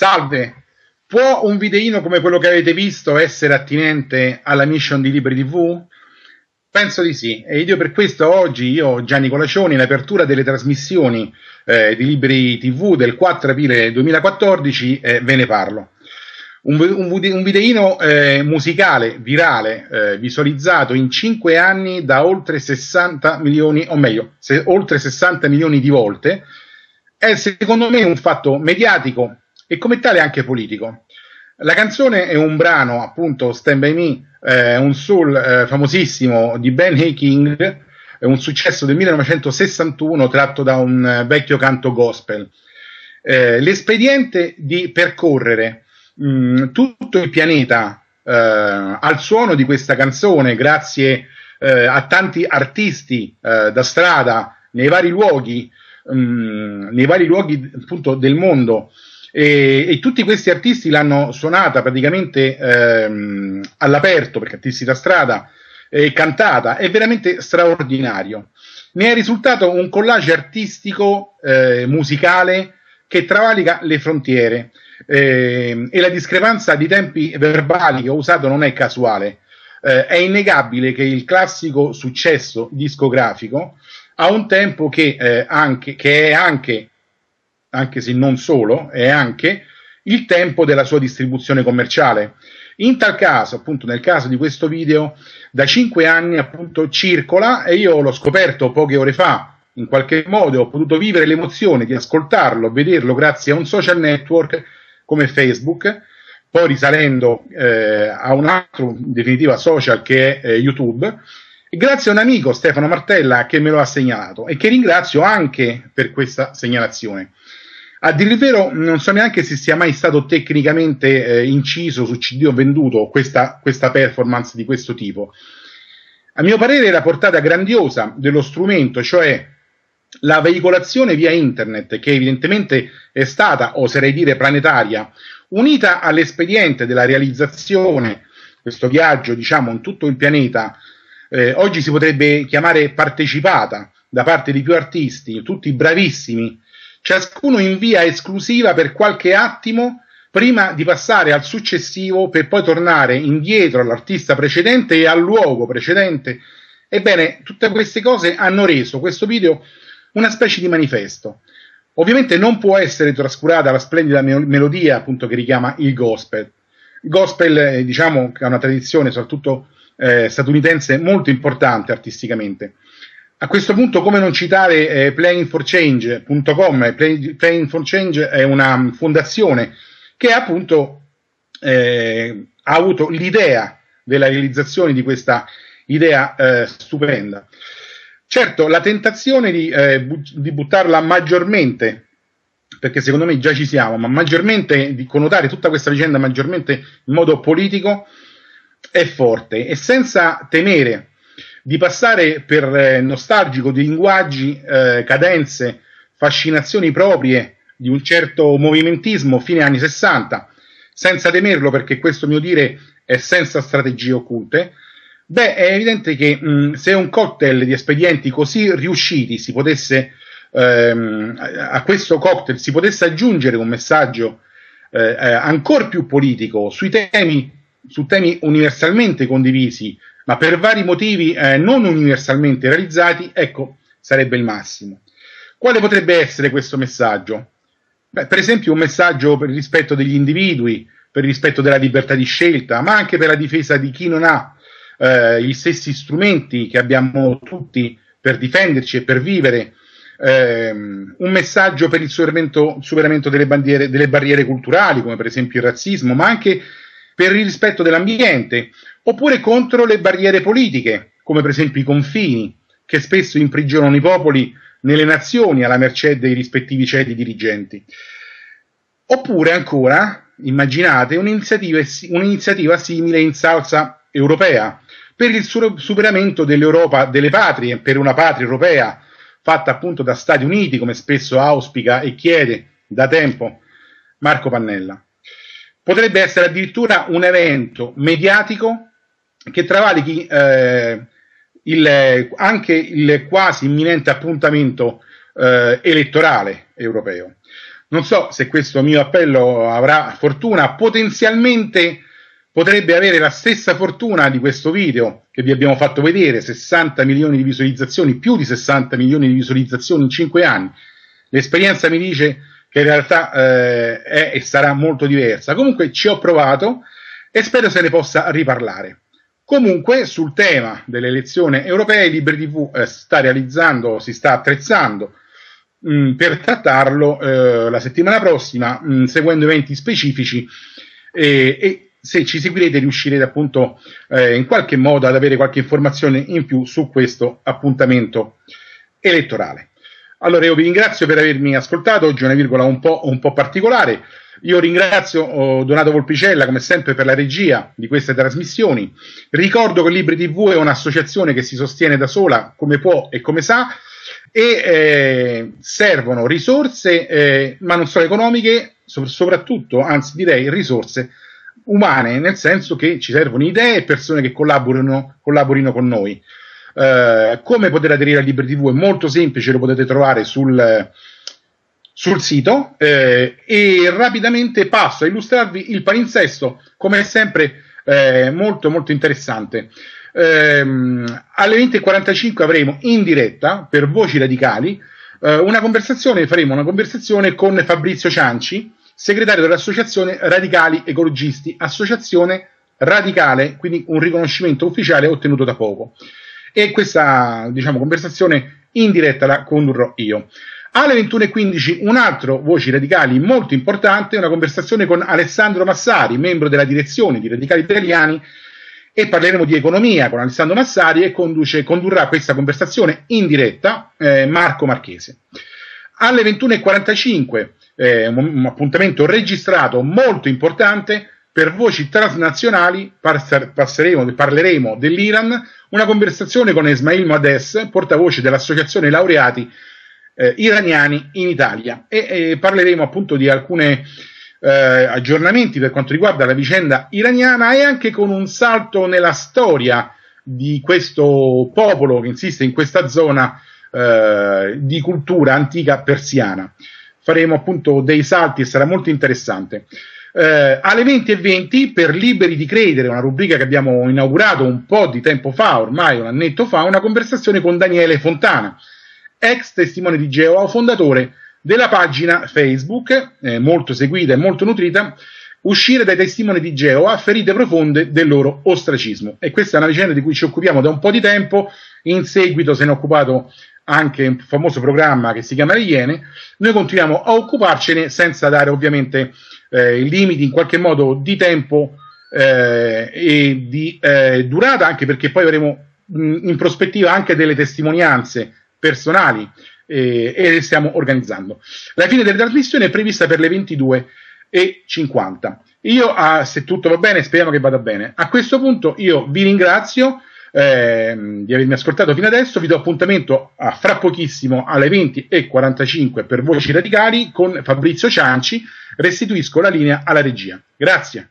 Salve! Può un videino come quello che avete visto essere attinente alla mission di Libri TV? Penso di sì, e io per questo oggi, io Gianni Colacioni, in apertura delle trasmissioni eh, di Libri TV del 4 aprile 2014 eh, ve ne parlo. Un, un, un videino eh, musicale, virale, eh, visualizzato in 5 anni da oltre 60 milioni, o meglio, se, oltre 60 milioni di volte, è secondo me un fatto mediatico e come tale anche politico. La canzone è un brano, appunto, Stand By Me, eh, un soul eh, famosissimo di Ben Hay King, un successo del 1961 tratto da un eh, vecchio canto gospel. Eh, l'espediente di percorrere mh, mm, tutto il pianeta eh, al suono di questa canzone, grazie eh, a tanti artisti da strada nei vari luoghi, mh, mm, nei vari luoghi appunto del mondo, e, e, tutti questi artisti l'hanno suonata praticamente ehm, all'aperto, perché artisti da strada, e cantata, è veramente straordinario. Ne è risultato un collage artistico, eh, musicale, che travalica le frontiere eh, e la discrepanza di tempi verbali che ho usato non è casuale. Eh, è innegabile che il classico successo discografico a un tempo che, eh, anche, che è anche anche se non solo, è anche il tempo della sua distribuzione commerciale. In tal caso, appunto nel caso di questo video, da 5 anni appunto circola e io l'ho scoperto poche ore fa, in qualche modo ho potuto vivere l'emozione di ascoltarlo, vederlo grazie a un social network come Facebook, poi risalendo eh, a un altro, in definitiva, social che è eh, YouTube, Grazie a un amico, Stefano Martella, che me lo ha segnalato e che ringrazio anche per questa segnalazione. A dire il vero, non so neanche se sia mai stato tecnicamente eh, inciso su CD o venduto questa, questa performance di questo tipo. A mio parere, la portata grandiosa dello strumento, cioè la veicolazione via internet, che evidentemente è stata, oserei dire, planetaria, unita all'espediente della realizzazione, questo viaggio, diciamo, in tutto il pianeta, eh, oggi si potrebbe chiamare partecipata da parte di più artisti, tutti bravissimi, ciascuno in via esclusiva per qualche attimo prima di passare al successivo per poi tornare indietro all'artista precedente e al luogo precedente. Ebbene, tutte queste cose hanno reso questo video una specie di manifesto. Ovviamente non può essere trascurata la splendida melodia appunto che richiama il gospel. Il gospel, eh, diciamo, che una tradizione soprattutto eh, statunitense molto importante artisticamente. A questo punto, come non citare eh, playingforchange.com? Eh, Play, Playing for Change è una fondazione che appunto eh, ha avuto l'idea della realizzazione di questa idea eh, stupenda. Certo, la tentazione di, eh, bu- di, buttarla maggiormente, perché secondo me già ci siamo, ma maggiormente di connotare tutta questa vicenda maggiormente in modo politico, è forte e senza temere di passare per eh, nostalgico di linguaggi, eh, cadenze, fascinazioni proprie di un certo movimentismo fine anni 60, senza temerlo perché questo mio dire è senza strategie occulte, beh è evidente che mh, mm, se un cocktail di espedienti così riusciti si potesse, ehm, a questo cocktail si potesse aggiungere un messaggio eh, eh ancora più politico sui temi su temi universalmente condivisi, ma per vari motivi eh, non universalmente realizzati, ecco, sarebbe il massimo. Quale potrebbe essere questo messaggio? Beh, per esempio un messaggio per il rispetto degli individui, per il rispetto della libertà di scelta, ma anche per la difesa di chi non ha eh, gli stessi strumenti che abbiamo tutti per difenderci e per vivere, ehm, un messaggio per il superamento, superamento delle, bandiere, delle barriere culturali, come per esempio il razzismo, ma anche per il rispetto dell'ambiente, oppure contro le barriere politiche, come per esempio i confini, che spesso imprigionano i popoli nelle nazioni alla mercé dei rispettivi ceti dirigenti. Oppure ancora, immaginate, un'iniziativa, un'iniziativa simile in salsa europea, per il superamento dell'Europa delle patrie, per una patria europea fatta appunto da Stati Uniti, come spesso auspica e chiede da tempo Marco Pannella potrebbe essere addirittura un evento mediatico che travalichi eh, il, anche il quasi imminente appuntamento eh, elettorale europeo. Non so se questo mio appello avrà fortuna, potenzialmente potrebbe avere la stessa fortuna di questo video che vi abbiamo fatto vedere, 60 milioni di visualizzazioni, più di 60 milioni di visualizzazioni in 5 anni. L'esperienza mi dice che in realtà eh, è e sarà molto diversa. Comunque ci ho provato e spero se ne possa riparlare. Comunque sul tema dell'elezione europea Libre TV eh, sta realizzando, si sta attrezzando mh, mm, per trattarlo eh, la settimana prossima mh, mm, seguendo eventi specifici eh, e, se ci seguirete riuscirete appunto eh, in qualche modo ad avere qualche informazione in più su questo appuntamento elettorale. Allora io vi ringrazio per avermi ascoltato, oggi è una virgola un po', un po particolare. Io ringrazio oh, Donato Volpicella come sempre per la regia di queste trasmissioni. Ricordo che Libri TV è un'associazione che si sostiene da sola come può e come sa e eh, servono risorse, eh, ma non solo economiche, so- soprattutto, anzi direi risorse umane, nel senso che ci servono idee e persone che collaborino, collaborino con noi. Eh, come poter aderire a Libre TV è molto semplice, lo potete trovare sul, sul sito eh, e rapidamente passo a illustrarvi il palinsesto, come sempre eh, molto molto interessante. Ehm, alle 20.45 avremo in diretta per Voci Radicali eh, una conversazione, faremo una conversazione con Fabrizio Cianci, segretario dell'Associazione Radicali Ecologisti, associazione radicale, quindi un riconoscimento ufficiale ottenuto da poco e questa diciamo, conversazione in diretta la condurrò io. Alle 21.15 un altro Voci Radicali molto importante, una conversazione con Alessandro Massari, membro della direzione di Radicali Italiani, e parleremo di economia con Alessandro Massari e conduce, condurrà questa conversazione in diretta eh, Marco Marchese. Alle 21.45 eh, un, un appuntamento registrato molto importante per voci transnazionali parleremo dell'Iran, una conversazione con Esmail Mades, portavoce dell'Associazione Laureati eh, Iraniani in Italia e, e, parleremo appunto di alcuni eh, aggiornamenti per quanto riguarda la vicenda iraniana e anche con un salto nella storia di questo popolo che insiste in questa zona eh, di cultura antica persiana. Faremo appunto dei salti e sarà molto interessante. Eh, alle 20 e 20 per Liberi di Credere, una rubrica che abbiamo inaugurato un po' di tempo fa, ormai un annetto fa, una conversazione con Daniele Fontana, ex testimone di Geova, fondatore della pagina Facebook, eh, molto seguita e molto nutrita, uscire dai testimoni di Geova ferite profonde del loro ostracismo. E questa è una vicenda di cui ci occupiamo da un po' di tempo, in seguito se ne è occupato anche un famoso programma che si chiama Le Iene, noi continuiamo a occuparcene senza dare ovviamente eh, limiti in qualche modo di tempo eh, e di eh, durata, anche perché poi avremo mh, in prospettiva anche delle testimonianze personali eh, e le stiamo organizzando. La fine della trasmissione è prevista per le 22.50. Io, ah, se tutto va bene, speriamo che vada bene. A questo punto io vi ringrazio ehm, di avermi ascoltato fino adesso. Vi do appuntamento a, fra pochissimo alle 20.45 per Voci Radicali con Fabrizio Cianci. Restituisco la linea alla regia. Grazie.